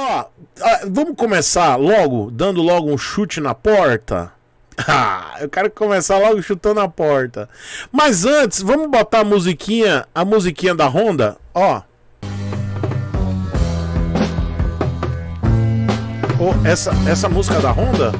Ó, ah, vamos começar logo, dando logo um chute na porta. Ah, eu quero começar logo chutando a porta. Mas antes, vamos botar a musiquinha, a musiquinha da Honda, ó. Oh, essa essa música da Honda?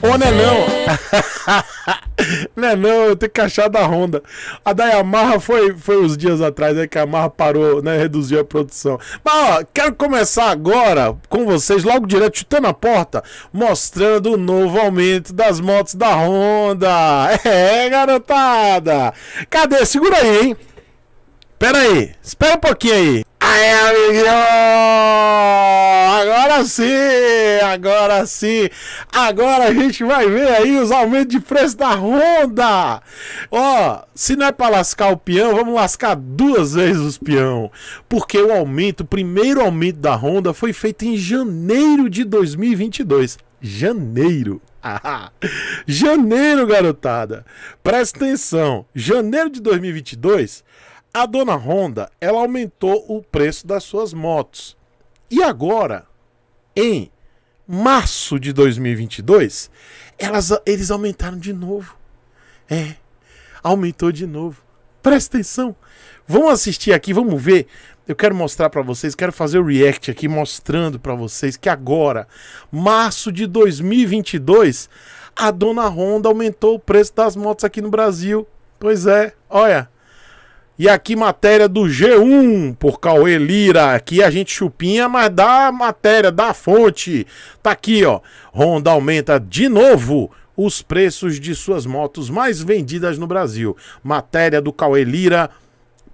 Ô, Nelão oh, Não é não, eu tenho que achar da Honda. A da Yamaha foi, foi uns dias atrás, aí né, que a Yamaha parou, né? Reduziu a produção. Mas ó, quero começar agora com vocês, logo direto, chutando a porta, mostrando o novo aumento das motos da Honda. É, garotada! Cadê? Segura aí, hein? Pera aí, espera um pouquinho aí. Aê, amigão! Agora sim! Agora sim! Agora a gente vai ver aí os aumentos de preço da Honda! Ó, se não é pra lascar o peão, vamos lascar duas vezes os peão. Porque o aumento, o primeiro aumento da Honda foi feito em janeiro de 2022. Janeiro! janeiro, garotada! Presta atenção! Janeiro de 2022 a dona Honda ela aumentou o preço das suas motos. E agora, em março de 2022, elas, eles aumentaram de novo. É, aumentou de novo. Presta atenção. Vamos assistir aqui, vamos ver. Eu quero mostrar para vocês, quero fazer o react aqui mostrando para vocês que agora, março de 2022, a dona Honda aumentou o preço das motos aqui no Brasil. Pois é, olha. E aqui matéria do G1 por Cauê Lira. Aqui a gente chupinha, mas dá matéria, dá fonte. Tá aqui, ó. Honda aumenta de novo os preços de suas motos mais vendidas no Brasil. Matéria do Cauê Lira,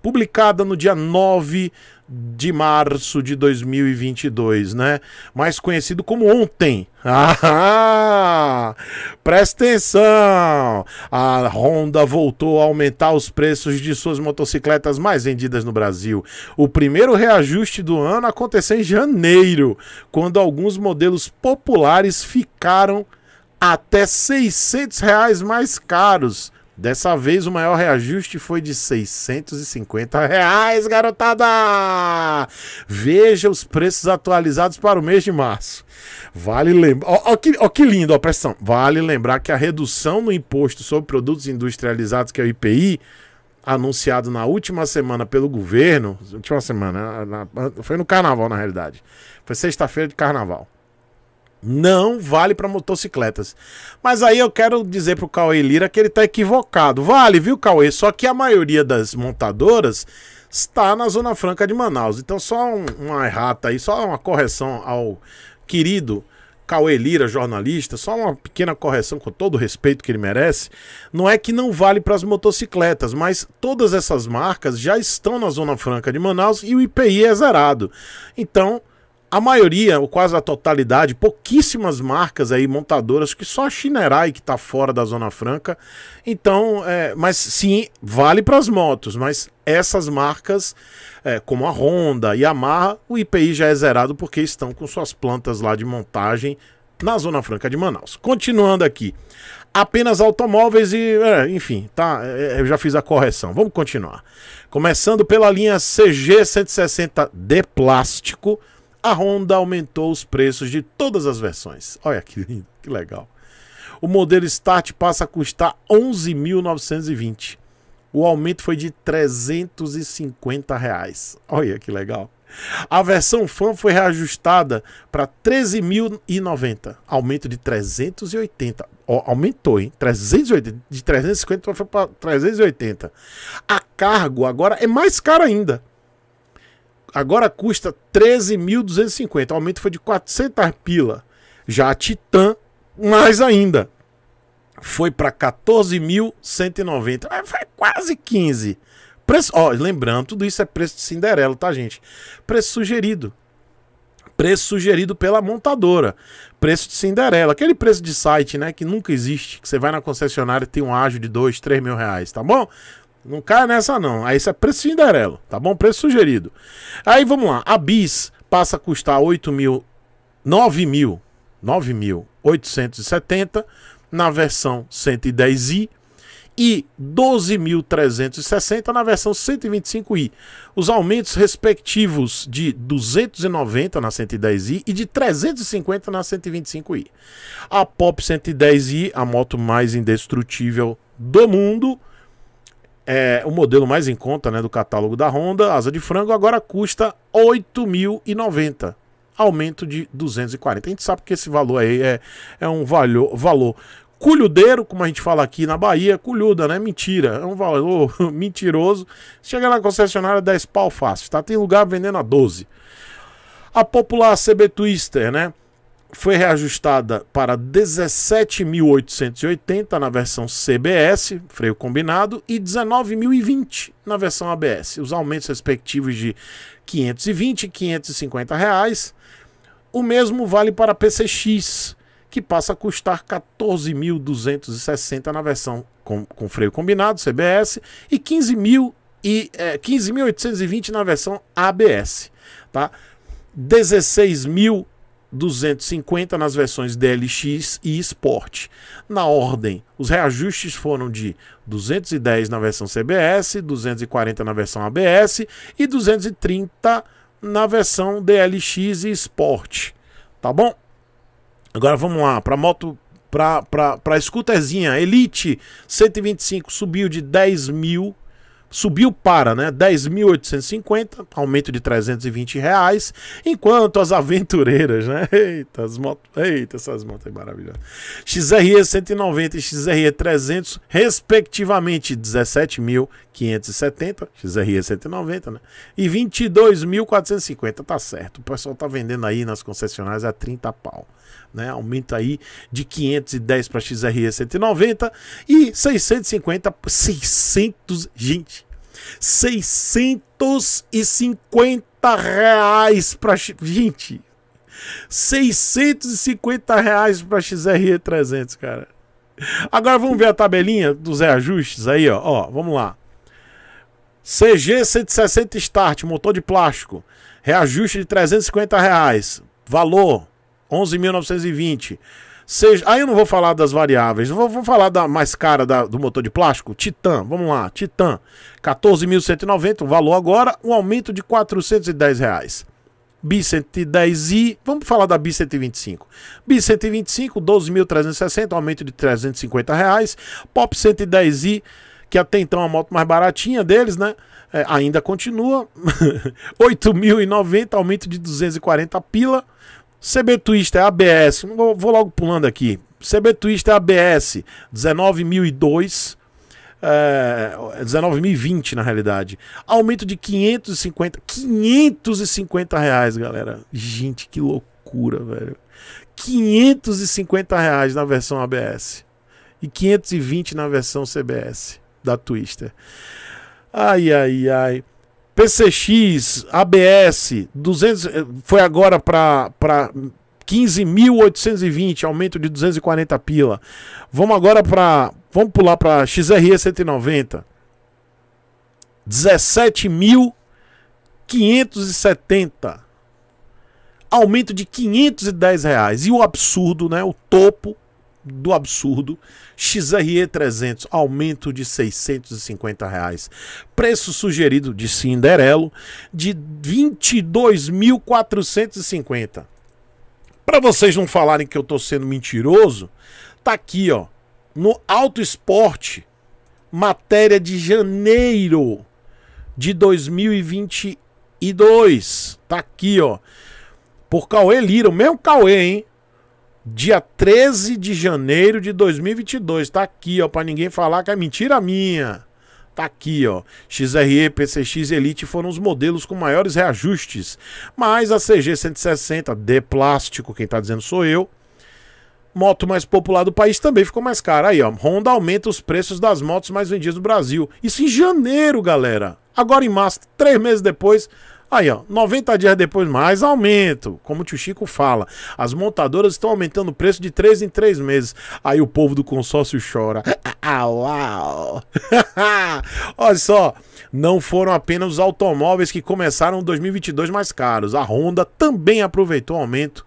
publicada no dia 9 de março de 2022, né? Mais conhecido como ontem. Ah, presta atenção! A Honda voltou a aumentar os preços de suas motocicletas mais vendidas no Brasil. O primeiro reajuste do ano aconteceu em janeiro, quando alguns modelos populares ficaram até 600 reais mais caros Dessa vez o maior reajuste foi de 650 reais, garotada! Veja os preços atualizados para o mês de março. Vale lembrar. Ó, ó, ó, que lindo a pressão. Vale lembrar que a redução no imposto sobre produtos industrializados, que é o IPI, anunciado na última semana pelo governo. Última semana, na, na, foi no carnaval, na realidade. Foi sexta-feira de carnaval não vale para motocicletas. Mas aí eu quero dizer pro Cauê Lira que ele tá equivocado. Vale, viu, Cauê? Só que a maioria das montadoras está na Zona Franca de Manaus. Então só um, uma errata aí, só uma correção ao querido Cauê Lira, jornalista, só uma pequena correção com todo o respeito que ele merece, não é que não vale para as motocicletas, mas todas essas marcas já estão na Zona Franca de Manaus e o IPI é zerado. Então, a maioria, ou quase a totalidade, pouquíssimas marcas aí montadoras, que só a Shinerai que está fora da Zona Franca. Então, é, mas sim, vale para as motos, mas essas marcas, é, como a Honda e a Yamaha, o IPI já é zerado porque estão com suas plantas lá de montagem na Zona Franca de Manaus. Continuando aqui, apenas automóveis e, é, enfim, tá? É, é, eu já fiz a correção. Vamos continuar. Começando pela linha CG 160 de plástico a Honda aumentou os preços de todas as versões. Olha que lindo, que legal. O modelo Start passa a custar 11.920. O aumento foi de 350 reais. Olha que legal. A versão fan foi reajustada para 13.090, aumento de 380. Oh, aumentou, hein? 380, de 350 foi para 380. A cargo agora é mais cara ainda agora custa 13.250. O aumento foi de 400 pila. Já a Titan, mais ainda. Foi para 14.190. É, foi quase 15. Preço, ó, lembrando, tudo isso é preço de Cinderela, tá, gente? Preço sugerido. Preço sugerido pela montadora. Preço de Cinderela. Aquele preço de site, né? Que nunca existe. Que você vai na concessionária e tem um ágio de 2, 3 mil reais, tá bom? Não cai nessa não. Aí isso é preço Cinderelo, tá bom? Preço sugerido. Aí vamos lá. A bis passa a custar 8 mil, 9 mil, 9.870 na versão 110i e 12.360 na versão 125i. Os aumentos respectivos de 290 na 110i e de 350 na 125i. A Pop 110i, a moto mais indestrutível do mundo, é, o modelo mais em conta né, do catálogo da Honda, asa de frango, agora custa 8.090, aumento de 240. A gente sabe que esse valor aí é, é um valor, valor culhudeiro, como a gente fala aqui na Bahia, culhuda, né? Mentira, é um valor mentiroso. Chega na concessionária, 10 pau fácil, tá? Tem lugar vendendo a 12. A popular CB Twister, né? foi reajustada para 17.880 na versão CBS, freio combinado, e 19.020 na versão ABS. Os aumentos respectivos de 520 e 550 reais. O mesmo vale para PCX, que passa a custar 14.260 na versão com, com, freio combinado, CBS, e 15.820 é, 15 na versão ABS. Tá? 16.000 250 nas versões DLX e Sport. Na ordem, os reajustes foram de 210 na versão CBS, 240 na versão ABS e 230 na versão DLX e Sport. Tá bom? Agora vamos lá para moto para para scooterzinha Elite 125 subiu de 10 mil subiu para né, 10.850, aumento de 320 reais, enquanto as aventureiras, né? Eita, as motos, eita, essas motos aí maravilhosas. XRE 190 e XRE 300, respectivamente, 17.570, XRE 190, né? E 22.450, tá certo. O pessoal tá vendendo aí nas concessionárias a 30 pau. Né, aumenta aí de 510 para XRE 190 e 650 600 gente 650 reais para. Gente, 650 reais para XRE300, cara. Agora vamos ver a tabelinha dos reajustes aí, ó. ó vamos lá. CG 160 Start, motor de plástico. Reajuste de 350 reais. Valor 11.920. Seja, aí eu não vou falar das variáveis, vou, vou falar da mais cara da, do motor de plástico, Titan, vamos lá, Titan, 14.190 o valor agora, um aumento de 410 reais. B110i, vamos falar da B125. B125, 12.360, aumento de 350 reais. Pop 110i, que até então é a moto mais baratinha deles, né? É, ainda continua. 8.090, aumento de 240 pila. CB Twister é ABS, vou, vou logo pulando aqui. CB Twister ABS 19.002, é, 19.020 eh, na realidade. Aumento de 550, 550 reais, galera. Gente, que loucura, velho. 550 reais na versão ABS e 520 na versão CBS da Twister. Ai, ai, ai. PCX, ABS, 200, foi agora para 15.820, aumento de 240 pila. Vamos agora para, vamos pular para XRE 190. 17.570. Aumento de 510 reais. E o absurdo, né? O topo do absurdo. XRE 300, aumento de 650 reais. Preço sugerido de Cinderelo de 22.450. Para vocês não falarem que eu tô sendo mentiroso, tá aqui, ó, no Auto Esporte, matéria de janeiro de 2022. Tá aqui, ó. Por Cauê Lira, o mesmo Cauê, hein? dia 13 de janeiro de 2022. Tá aqui, ó, para ninguém falar que é mentira minha. Tá aqui, ó. XRE, PCX Elite foram os modelos com maiores reajustes, mas a CG 160 de plástico, quem tá dizendo sou eu. Moto mais popular do país também ficou mais cara. Aí, ó. Honda aumenta os preços das motos mais vendidas do Brasil. Isso em janeiro, galera. Agora em março, três meses depois, Aí, ó, 90 dias depois, mais aumento. Como o tio Chico fala, as montadoras estão aumentando o preço de 3 em 3 meses. Aí o povo do consórcio chora. Au, au. Olha só, não foram apenas os automóveis que começaram 2022 mais caros. A Honda também aproveitou o aumento,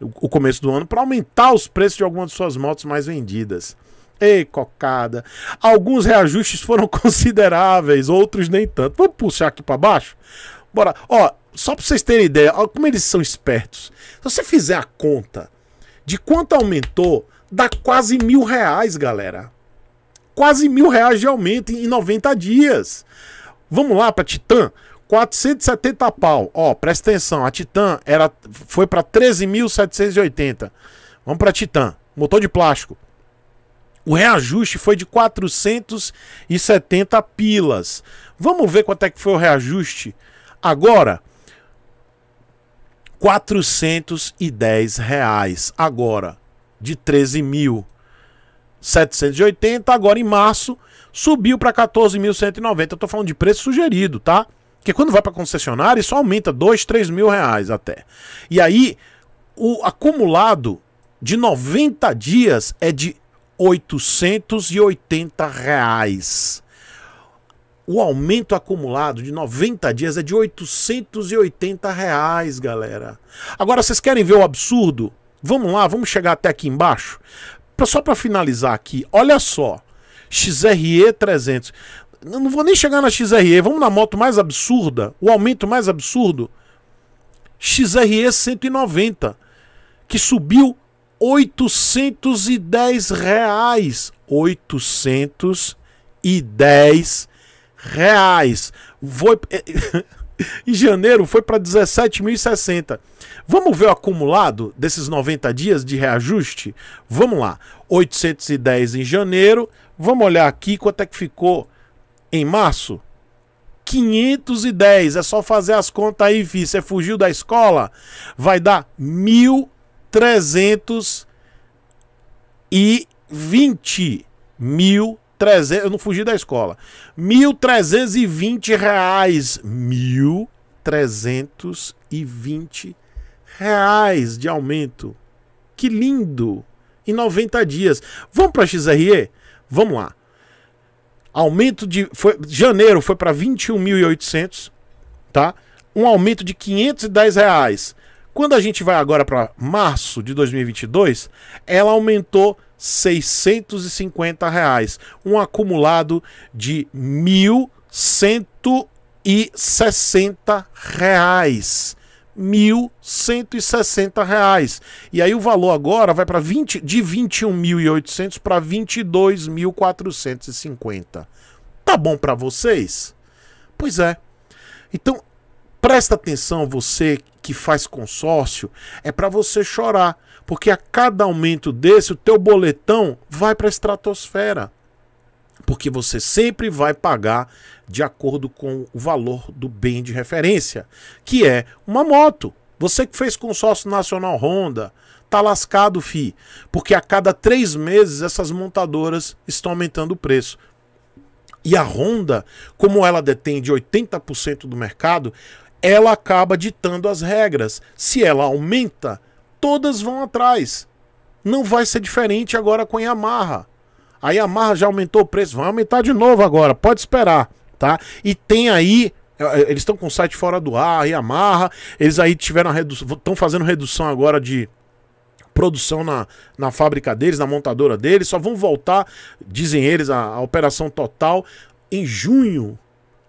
o começo do ano, para aumentar os preços de algumas de suas motos mais vendidas. Ei, cocada. Alguns reajustes foram consideráveis, outros nem tanto. Vamos puxar aqui para baixo? Bora. Ó, só pra vocês terem ideia, ó, como eles são espertos. Se você fizer a conta de quanto aumentou, dá quase mil reais, galera. Quase mil reais de aumento em 90 dias. Vamos lá pra Titã? 470 pau. Ó, presta atenção, a Titan era, foi para 13.780. Vamos para Titan, motor de plástico. O reajuste foi de 470 pilas. Vamos ver quanto é que foi o reajuste Agora, 410 reais. Agora, de 13 mil. agora em março subiu para 14.190. Eu tô falando de preço sugerido, tá? Porque quando vai para concessionária, isso aumenta 2, 3 mil reais até. E aí, o acumulado de 90 dias é de 880 reais o aumento acumulado de 90 dias é de 880 reais, galera. Agora, vocês querem ver o absurdo? Vamos lá, vamos chegar até aqui embaixo. Só para finalizar aqui, olha só. XRE 300. Eu não vou nem chegar na XRE, vamos na moto mais absurda, o aumento mais absurdo. XRE 190, que subiu 810 reais. 810 reais. Foi... É, em janeiro foi para 17.060. Vamos ver o acumulado desses 90 dias de reajuste? Vamos lá. 810 em janeiro. Vamos olhar aqui quanto é que ficou em março. 510. É só fazer as contas aí, fi. Você fugiu da escola, vai dar 1.320. 1.320. 300, eu não fugi da escola. R$ 1.320. R$ 1.320 reais de aumento. Que lindo! Em 90 dias. Vamos para XRE? Vamos lá. Aumento de foi, janeiro foi para 21.800, tá? Um aumento de R$ 510 reais. Quando a gente vai agora para março de 2022, ela aumentou 650 reais, um acumulado de 1.160 reais. 1.160 reais. E aí o valor agora vai para 20 de 21.800 para 22.450. Tá bom para vocês? Pois é. Então, presta atenção você que faz consórcio, é para você chorar, porque a cada aumento desse, o teu boletão vai para a estratosfera, porque você sempre vai pagar de acordo com o valor do bem de referência, que é uma moto. Você que fez consórcio nacional Honda, tá lascado, fi, porque a cada três meses essas montadoras estão aumentando o preço. E a Honda, como ela detém de 80% do mercado, ela acaba ditando as regras. Se ela aumenta, todas vão atrás. Não vai ser diferente agora com a Yamaha. A Yamaha já aumentou o preço, vai aumentar de novo agora, pode esperar, tá? E tem aí é, é, eles estão com o site fora do ar, a Yamaha, eles aí tiveram redução, estão fazendo redução agora de produção na, na fábrica deles, na montadora deles, só vão voltar, dizem eles, a, a operação total em junho,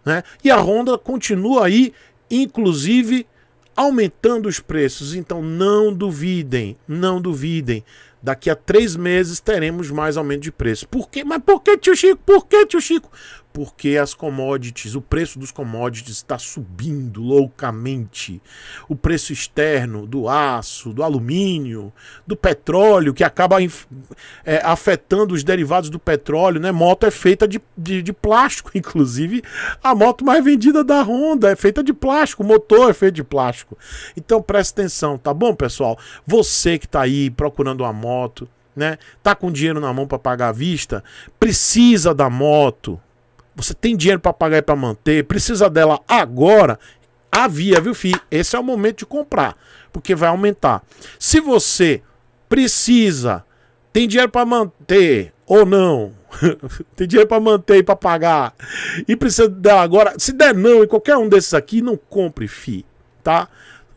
né? E a Honda continua aí inclusive aumentando os preços. Então não duvidem, não duvidem. Daqui a três meses teremos mais aumento de preço. Por quê? Mas por que, tio Chico? Por que, tio Chico? porque as commodities, o preço dos commodities está subindo loucamente. O preço externo do aço, do alumínio, do petróleo, que acaba é, afetando os derivados do petróleo, né? Moto é feita de, de, de, plástico, inclusive a moto mais vendida da Honda é feita de plástico, o motor é feito de plástico. Então preste atenção, tá bom, pessoal? Você que está aí procurando uma moto, né? Tá com dinheiro na mão para pagar à vista, precisa da moto, você tem dinheiro para pagar e para manter, precisa dela agora. Havia, viu, fi? Esse é o momento de comprar, porque vai aumentar. Se você precisa, tem dinheiro para manter ou não, tem dinheiro para manter e para pagar e precisa dela agora. Se der não em qualquer um desses aqui, não compre, fi, tá?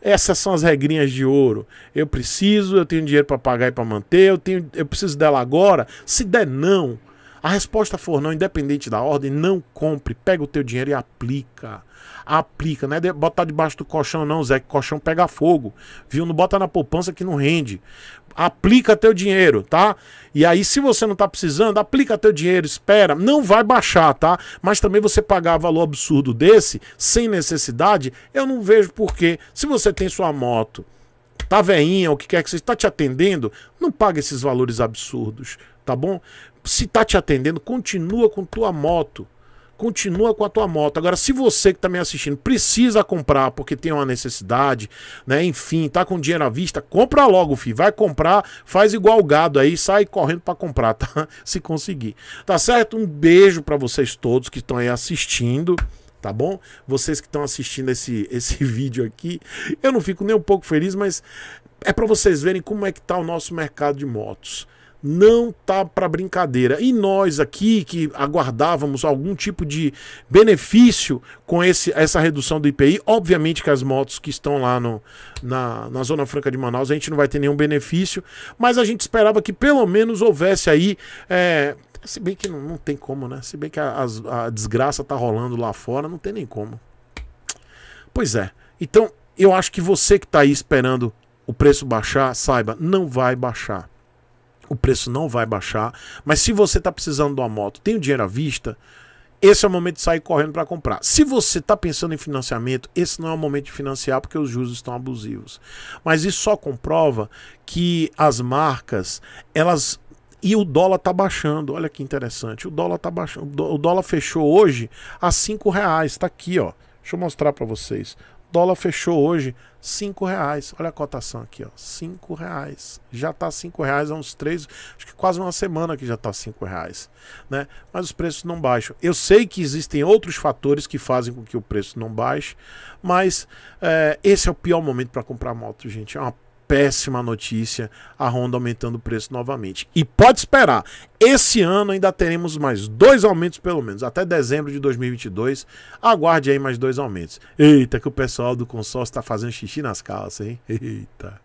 Essas são as regrinhas de ouro. Eu preciso, eu tenho dinheiro para pagar e para manter, eu tenho, eu preciso dela agora. Se der não, a resposta for não, independente da ordem, não compre. Pega o teu dinheiro e aplica. Aplica, não é botar debaixo do colchão, não, Zé, que colchão pega fogo. Viu? Não bota na poupança que não rende. Aplica teu dinheiro, tá? E aí, se você não tá precisando, aplica teu dinheiro, espera. Não vai baixar, tá? Mas também você pagar valor absurdo desse, sem necessidade, eu não vejo porquê. Se você tem sua moto, tá veinha, o que quer que seja, está te atendendo, não paga esses valores absurdos tá bom? Se tá te atendendo, continua com tua moto. Continua com a tua moto. Agora, se você que tá me assistindo precisa comprar porque tem uma necessidade, né? Enfim, tá com dinheiro à vista, compra logo, filho. Vai comprar, faz igual o gado aí, sai correndo para comprar, tá? Se conseguir. Tá certo? Um beijo para vocês todos que estão aí assistindo tá bom? Vocês que estão assistindo esse, esse vídeo aqui, eu não fico nem um pouco feliz, mas é para vocês verem como é que tá o nosso mercado de motos não tá para brincadeira. E nós aqui que aguardávamos algum tipo de benefício com esse, essa redução do IPI, obviamente que as motos que estão lá no, na, na Zona Franca de Manaus, a gente não vai ter nenhum benefício, mas a gente esperava que pelo menos houvesse aí. É, se bem que não, não, tem como, né? Se bem que a, a, a desgraça tá rolando lá fora, não tem nem como. Pois é. Então, eu acho que você que está aí esperando o preço baixar, saiba, não vai baixar. O preço não vai baixar. Mas se você está precisando de uma moto, tem o dinheiro à vista, esse é o momento de sair correndo para comprar. Se você está pensando em financiamento, esse não é o momento de financiar porque os juros estão abusivos. Mas isso só comprova que as marcas, elas e o dólar está baixando. Olha que interessante. O dólar tá baixando. O dólar fechou hoje a cinco reais. Está aqui, ó. Deixa eu mostrar para vocês. Dólar fechou hoje cinco reais. Olha a cotação aqui, ó, cinco reais. Já está cinco reais há uns três, acho que quase uma semana que já está cinco reais, né? Mas os preços não baixam. Eu sei que existem outros fatores que fazem com que o preço não baixe, mas é, esse é o pior momento para comprar moto, gente. É uma péssima notícia, a Honda aumentando o preço novamente. E pode esperar, esse ano ainda teremos mais dois aumentos pelo menos, até dezembro de 2022. Aguarde aí mais dois aumentos. Eita, que o pessoal do consórcio está fazendo xixi nas calças, hein? Eita.